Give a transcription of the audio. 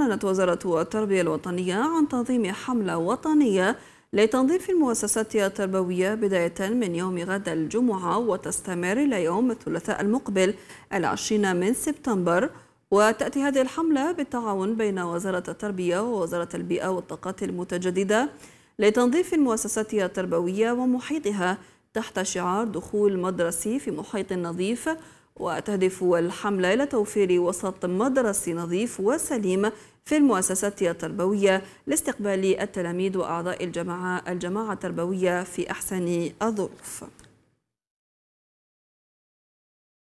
أعلنت وزارة التربية الوطنية عن تنظيم حملة وطنية لتنظيف المؤسسات التربوية بداية من يوم غد الجمعة وتستمر إلى يوم الثلاثاء المقبل العشرين من سبتمبر وتأتي هذه الحملة بالتعاون بين وزارة التربية ووزارة البيئة والطاقات المتجددة لتنظيف المؤسسات التربوية ومحيطها تحت شعار دخول مدرسي في محيط نظيف وتهدف الحملة إلى توفير وسط مدرسي نظيف وسليم في المؤسسات التربوية لاستقبال التلاميذ وأعضاء الجماعة الجماعة التربوية في أحسن الظروف